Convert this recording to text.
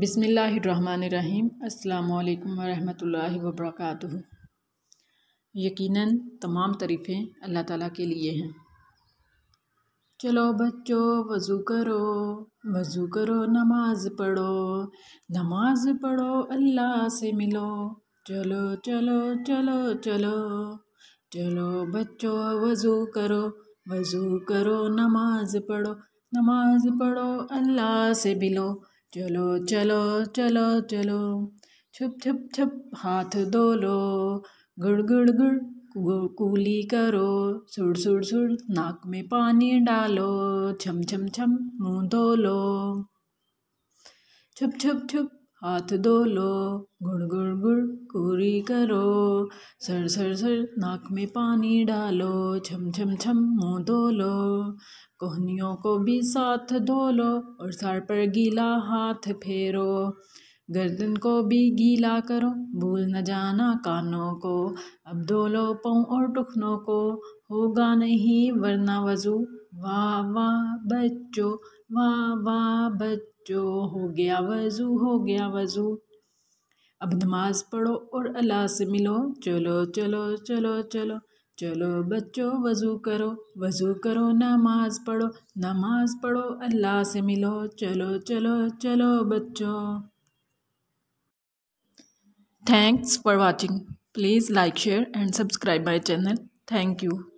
बिसमीम् अल्लाम वरम वबरक यकीनन तमाम तरीफ़ें अल्लाह ताला के लिए हैं चलो बच्चों वज़ू करो वज़ू करो नमाज़ पढ़ो नमाज़ पढ़ो अल्लाह से मिलो चलो चलो चलो चलो चलो बच्चों वज़ू करो वज़ू करो नमाज़ पढ़ो नमाज़ पढ़ो अल्लाह से मिलो चलो चलो चलो चलो छुप छुप छुप हाथ धो लो गुड़ गुड़ गुड़ कूली करो सुड़ सुड़ सुड़ नाक में पानी डालो छम छम छम मुंह धो लो छुप छुप छुप हाथ धो लो गुड़ गुड़ गुड़ पूरी करो सर सर सर नाक में पानी डालो छम छम छम मुँह धो लो कोहनियों को भी साथ धो लो और सर पर गीला हाथ फेरो गर्दन को भी गीला करो भूल न जाना कानों को अब दो लो पों और टुखनों को होगा नहीं वरना वजू वाह वाह बच्चो वाह वाह बच्चो हो गया वजू हो गया वजू अब नमाज पढ़ो और अल्लाह से मिलो चलो चलो चलो चलो चलो बच्चो वज़ू करो वज़ू करो नमाज़ पढ़ो नमाज़ पढ़ो अल्लाह से मिलो चलो चलो चलो बच्चों Thanks for watching. Please like, share and subscribe my channel. Thank you.